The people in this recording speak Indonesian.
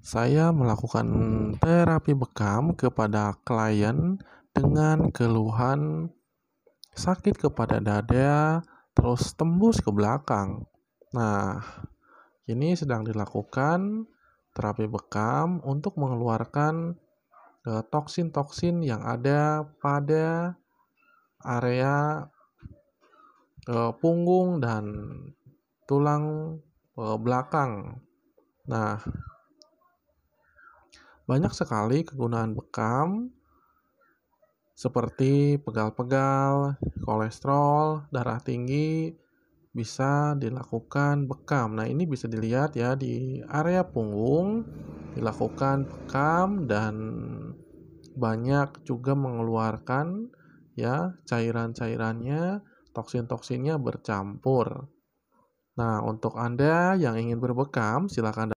Saya melakukan terapi bekam kepada klien dengan keluhan sakit kepada dada terus tembus ke belakang. Nah, ini sedang dilakukan terapi bekam untuk mengeluarkan e, toksin-toksin yang ada pada area e, punggung dan tulang e, belakang. Nah, banyak sekali kegunaan bekam seperti pegal-pegal, kolesterol, darah tinggi bisa dilakukan bekam. Nah, ini bisa dilihat ya di area punggung dilakukan bekam dan banyak juga mengeluarkan ya cairan-cairannya, toksin-toksinnya bercampur. Nah, untuk Anda yang ingin berbekam silakan